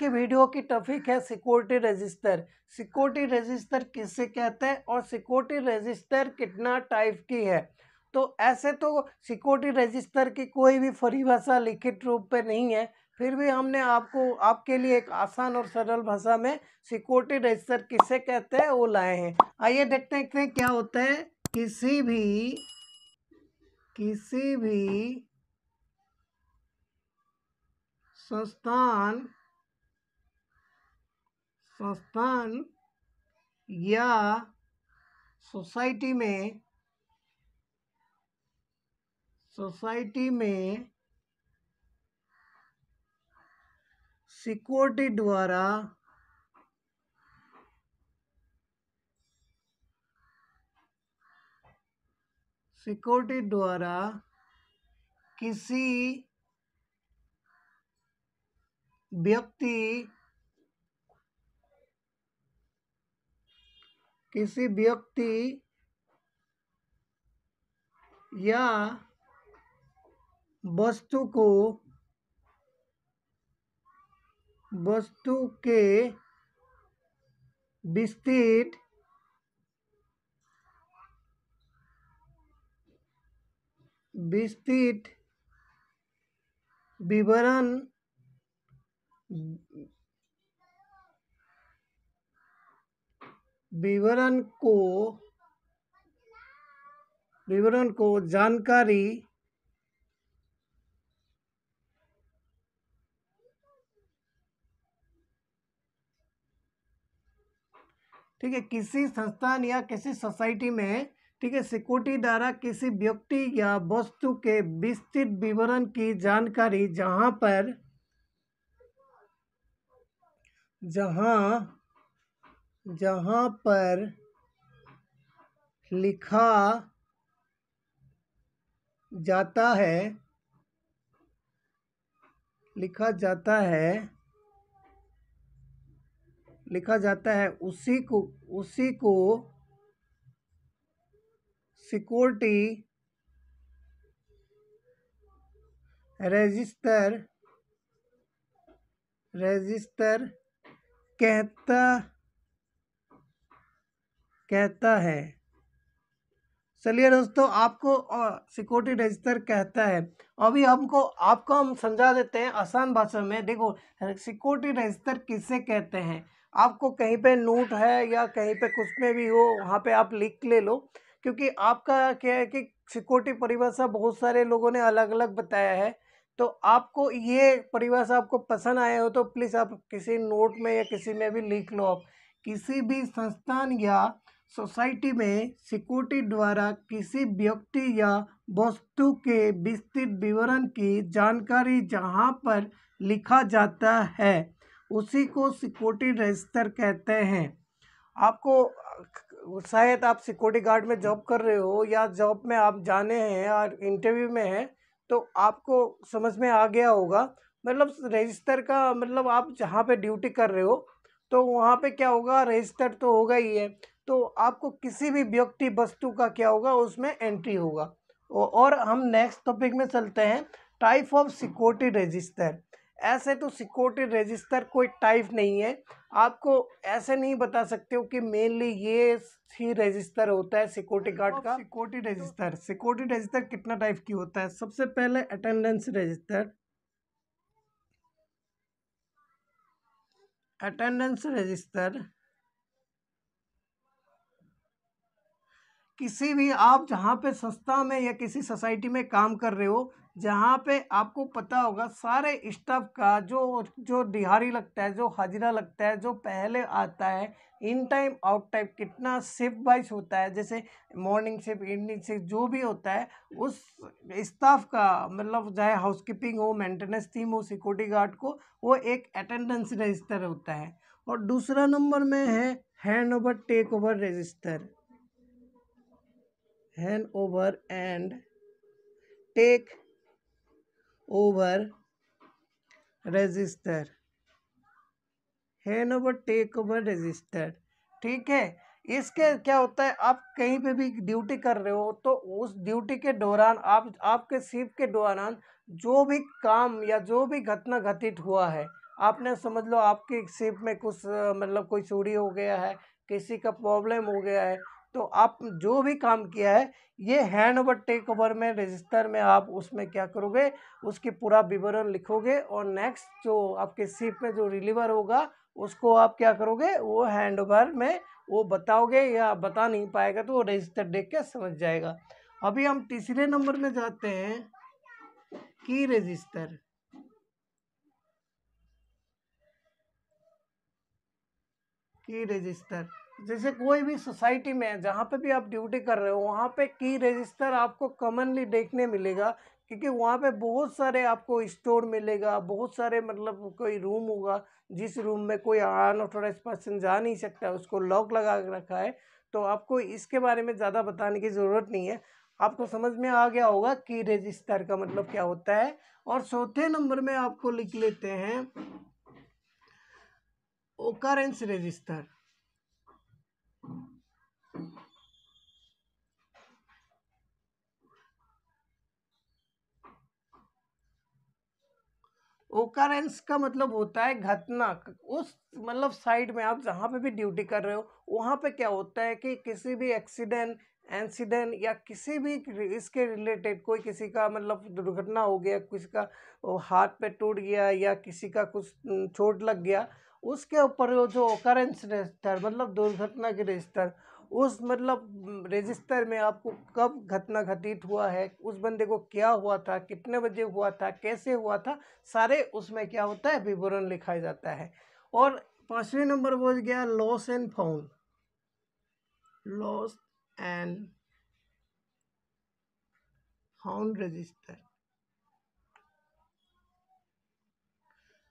के वीडियो की टॉपिक है सिक्योरिटी रजिस्टर सिक्योरिटी रजिस्टर किससे कहते हैं और सिक्योरिटी रजिस्टर कितना टाइप की है तो ऐसे तो सिक्योरिटी रजिस्टर की कोई भी परिभाषा लिखित रूप में नहीं है फिर भी हमने आपको आपके लिए एक आसान और सरल भाषा में सिक्योरिटी रजिस्टर किसे कहते हैं वो लाए हैं आइए देखते हैं क्या होता है किसी भी किसी भी संस्थान संस्थान या सोसाइटी में सोसाइटी में सिक्योरिटी द्वारा सिक्योरिटी द्वारा किसी व्यक्ति किसी व्यक्ति या वस्तु को वस्तु के विस्तृत विस्तृत विवरण विवरण को विवरण को जानकारी ठीक है किसी संस्थान या किसी सोसाइटी में ठीक है सिक्योरिटी द्वारा किसी व्यक्ति या वस्तु के विस्तृत विवरण की जानकारी जहां पर जहां जहां पर लिखा जाता है लिखा जाता है लिखा जाता है उसी को उसी को सिक्योरिटी रजिस्टर रजिस्टर कहता कहता है चलिए दोस्तों आपको सिक्योरिटी रजिस्टर कहता है अभी हमको आपको हम समझा देते हैं आसान भाषा में देखो सिक्योरिटी रजिस्टर किसे कहते हैं आपको कहीं पे नोट है या कहीं पे कुछ में भी हो वहाँ पे आप लिख ले लो क्योंकि आपका क्या है कि सिक्योरिटी परिभाषा बहुत सारे लोगों ने अलग अलग बताया है तो आपको ये परिभाषा आपको पसंद आया हो तो प्लीज़ आप किसी नोट में या किसी में भी लिख लो आप किसी भी संस्थान या सोसाइटी में सिक्योरिटी द्वारा किसी व्यक्ति या वस्तु के विस्तृत विवरण की जानकारी जहाँ पर लिखा जाता है उसी को सिक्योरिटी रजिस्टर कहते हैं आपको शायद आप सिक्योरिटी गार्ड में जॉब कर रहे हो या जॉब में आप जाने हैं और इंटरव्यू में हैं तो आपको समझ में आ गया होगा मतलब रजिस्टर का मतलब आप जहाँ पे ड्यूटी कर रहे हो तो वहाँ पे क्या होगा रजिस्टर तो होगा ही है तो आपको किसी भी व्यक्ति वस्तु का क्या होगा उसमें एंट्री होगा और हम नेक्स्ट टॉपिक में चलते हैं टाइप ऑफ सिक्योरिटी रजिस्टर ऐसे तो सिक्योरिटी रजिस्टर कोई टाइप नहीं है आपको ऐसे नहीं बता सकते हो कि मेनली ये ही रजिस्टर होता है सिक्योरिटी गार्ड का सिक्योरिटी रजिस्टर सिक्योरिटी रजिस्टर कितना टाइप की होता है सबसे पहले अटेंडेंस रजिस्टर अटेंडेंस रजिस्टर किसी भी आप जहाँ पे संस्था में या किसी सोसाइटी में काम कर रहे हो जहाँ पे आपको पता होगा सारे स्टाफ का जो जो दिहाड़ी लगता है जो हाजिरा लगता है जो पहले आता है इन टाइम आउट टाइम कितना शिफ्ट वाइज होता है जैसे मॉर्निंग शिफ्ट इवनिंग शिफ्ट जो भी होता है उस स्टाफ का मतलब चाहे हाउस कीपिंग हो मेंटेनेंस टीम हो सिक्योरिटी गार्ड को वो एक अटेंडेंस रजिस्टर होता है और दूसरा नंबर में है hand over take over register hand over and take over register hand over take over register ठीक है इसके क्या होता है आप कहीं पे भी ड्यूटी कर रहे हो तो उस ड्यूटी के दौरान आप आपके शिफ्ट के दौरान जो भी काम या जो भी घटना घटित हुआ है आपने समझ लो आपके शिफ्ट में कुछ मतलब कोई चोरी हो गया है किसी का प्रॉब्लम हो गया है तो आप जो भी काम किया है ये हैंड ओवर टेक ओवर में रजिस्टर में आप उसमें क्या करोगे उसके पूरा विवरण लिखोगे और नेक्स्ट जो आपके सीप में जो रिलीवर होगा उसको आप क्या करोगे वो हैंड ओवर में वो बताओगे या बता नहीं पाएगा तो वो रजिस्टर देख के समझ जाएगा अभी हम तीसरे नंबर में जाते हैं की रजिस्टर की रजिस्टर जैसे कोई भी सोसाइटी में जहाँ पे भी आप ड्यूटी कर रहे हो वहाँ पे की रजिस्टर आपको कॉमनली देखने मिलेगा क्योंकि वहाँ पे बहुत सारे आपको स्टोर मिलेगा बहुत सारे मतलब कोई रूम होगा जिस रूम में कोई अनऑथोराइज पर्सन जा नहीं सकता उसको लॉक लगा रखा है तो आपको इसके बारे में ज़्यादा बताने की ज़रूरत नहीं है आपको समझ में आ गया होगा की रजिस्टर का मतलब क्या होता है और चौथे नंबर में आपको लिख लेते हैं ओकरेंस रजिस्टर ओकारेंस का मतलब होता है घटना उस मतलब साइड में आप जहाँ पे भी ड्यूटी कर रहे हो वहाँ पे क्या होता है कि किसी भी एक्सीडेंट एंसीडेंट या किसी भी इसके रिलेटेड कोई किसी का मतलब दुर्घटना हो गया किसी का हाथ पे टूट गया या किसी का कुछ चोट लग गया उसके ऊपर जो ओकरेंस रजिस्टर मतलब दुर्घटना के रजिस्टर उस मतलब रजिस्टर में आपको कब घटना घटित हुआ है उस बंदे को क्या हुआ था कितने बजे हुआ था कैसे हुआ था सारे उसमें क्या होता है विवरण लिखा जाता है और पांचवें नंबर हो गया lost and found lost and found register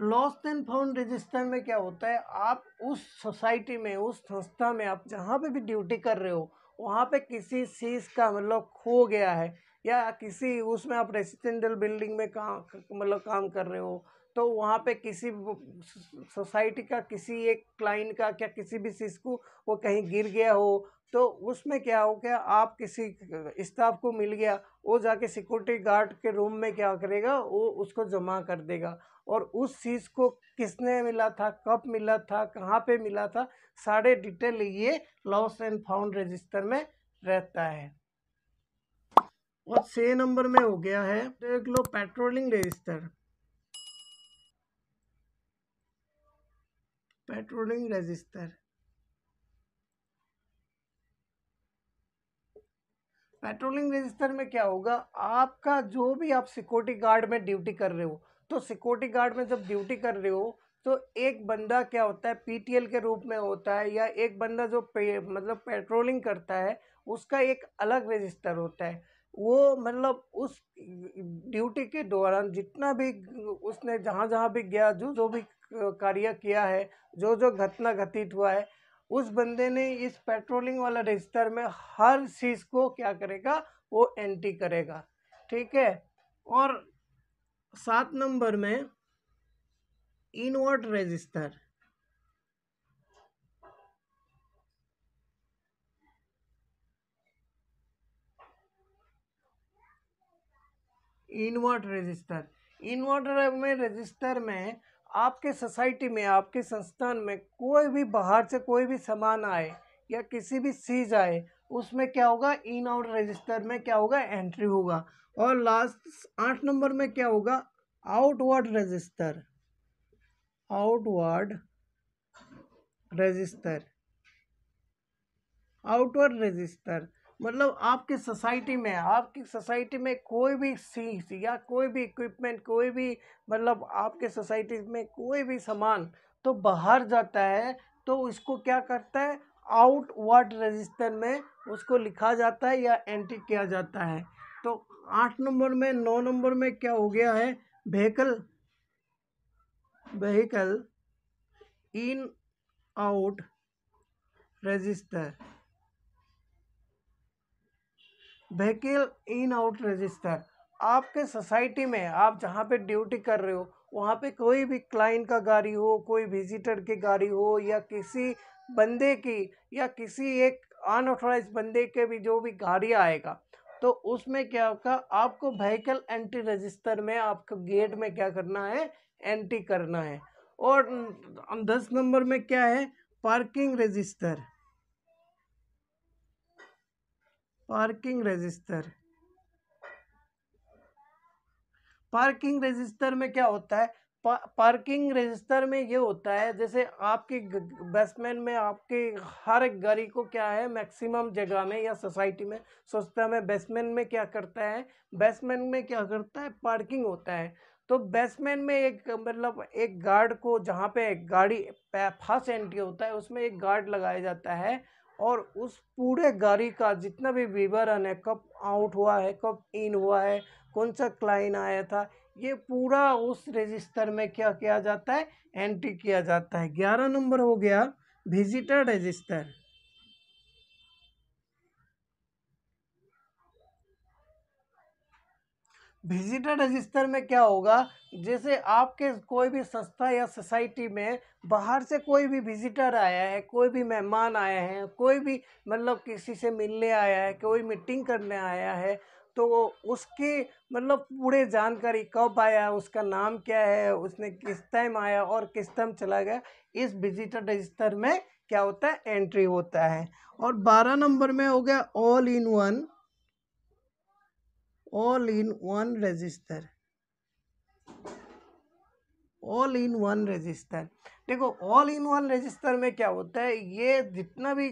lost and found register में क्या होता है आप उस सोसाइटी में उस संस्था में आप जहाँ पे भी ड्यूटी कर रहे हो वहाँ पे किसी चीज़ का मतलब खो गया है या किसी उसमें आप रेसिडेंटल बिल्डिंग में काम मतलब काम कर रहे हो तो वहाँ पे किसी सोसाइटी का किसी एक क्लाइंट का क्या किसी भी चीज़ को वो कहीं गिर गया हो तो उसमें क्या हो गया आप किसी स्टाफ को मिल गया वो जाके सिक्योरिटी गार्ड के रूम में क्या करेगा वो उसको जमा कर देगा और उस चीज़ को किसने मिला था कब मिला था कहाँ पे मिला था सारे डिटेल ये लॉस एंड फाउंड रजिस्टर में रहता है और छः नंबर में हो गया है देख लो patrolling register patrolling register patrolling register में क्या होगा आपका जो भी आप सिक्योरिटी गार्ड में ड्यूटी कर रहे हो तो सिक्योरिटी गार्ड में जब ड्यूटी कर रहे हो तो एक बंदा क्या होता है पीटीएल के रूप में होता है या एक बंदा जो पे, मतलब पेट्रोलिंग करता है उसका एक अलग रजिस्टर होता है वो मतलब उस ड्यूटी के दौरान जितना भी उसने जहाँ जहाँ भी गया जो जो भी कार्य किया है जो जो घटना घटित हुआ है उस बंदे ने इस पेट्रोलिंग वाला रजिस्टर में हर चीज़ को क्या करेगा वो एंट्री करेगा ठीक है और सात नंबर में inward register inward register inward में रजिस्टर में आपके सोसाइटी में आपके संस्थान में कोई भी बाहर से कोई भी सामान आए या किसी भी चीज़ आए उसमें क्या होगा इन आउट रजिस्टर में क्या होगा एंट्री होगा और लास्ट आठ नंबर में क्या होगा outward register outward register outward register मतलब आपकी सोसाइटी में आपकी सोसाइटी में कोई भी सीख या कोई भी इक्विपमेंट कोई भी मतलब आपके सोसाइटी में कोई भी सामान तो बाहर जाता है तो इसको क्या करता है आउटवर्ड रजिस्टर में उसको लिखा जाता है या एंट्री किया जाता है तो आठ नंबर में नौ नंबर में क्या हो गया है vehicle vehicle in out register vehicle in out register आपके सोसाइटी में आप जहाँ पे ड्यूटी कर रहे हो वहाँ पे कोई भी क्लाइंट का गाड़ी हो कोई विजिटर की गाड़ी हो या किसी बंदे की या किसी एक अनऑथोराइज बंदे के भी जो भी गाड़ी आएगा तो उसमें क्या होगा आपको व्हीकल एंट्री रजिस्टर में आपको गेट में क्या करना है एंट्री करना है और दस नंबर में क्या है parking register parking register parking register में क्या होता है पार्किंग रजिस्टर में ये होता है जैसे आपके बेसमेंट में आपके हर एक गाड़ी को क्या है मैक्सिमम जगह में या सोसाइटी में सोचता है मैं बेसमेंट में क्या करता है बेसमेंट में क्या करता है पार्किंग होता है तो बेसमेंट में एक मतलब एक गार्ड को जहाँ पे गाड़ी फर्स्ट एंट्री होता है उसमें एक गार्ड लगाया जाता है और उस पूरे गाड़ी का जितना भी विवरण है कब आउट हुआ है कब इन हुआ है कौन सा क्लाइन आया था ये पूरा उस रजिस्टर में क्या किया जाता है एंट्री किया जाता है ग्यारह नंबर हो गया विजिटर रजिस्टर विजिटर रजिस्टर में क्या होगा जैसे आपके कोई भी संस्था या सोसाइटी में बाहर से कोई भी विजिटर आया है कोई भी मेहमान आया है कोई भी मतलब किसी से मिलने आया है कोई मीटिंग करने आया है तो उसकी मतलब पूरे जानकारी कब आया उसका नाम क्या है उसने किस टाइम आया और किस टाइम चला गया इस विजिटर रजिस्टर में क्या होता है एंट्री होता है और बारह नंबर में हो गया all in one all in one register all in one register देखो ऑल इन वन रजिस्टर में क्या होता है ये जितना भी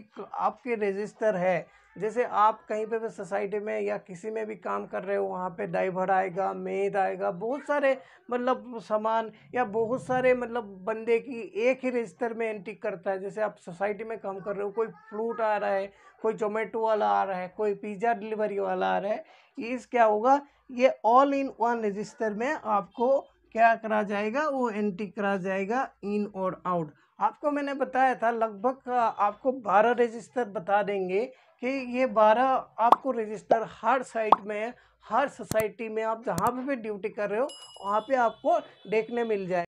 आपके रजिस्टर है जैसे आप कहीं पे भी सोसाइटी में या किसी में भी काम कर रहे हो वहाँ पे डाइवर आएगा मेद आएगा बहुत सारे मतलब सामान या बहुत सारे मतलब बंदे की एक ही रजिस्टर में एंट्री करता है जैसे आप सोसाइटी में काम कर रहे हो कोई फ्रूट आ रहा है कोई जोमेटो वाला आ रहा है कोई पिज़्ज़ा डिलीवरी वाला आ रहा है इस क्या होगा ये ऑल इन वन रजिस्टर में आपको क्या करा जाएगा वो एंट्री करा जाएगा इन और आउट आपको मैंने बताया था लगभग आपको बारह रजिस्टर बता देंगे कि ये बारह आपको रजिस्टर हर साइट में हर सोसाइटी में आप जहाँ पे भी ड्यूटी कर रहे हो वहाँ पे आपको देखने मिल जाए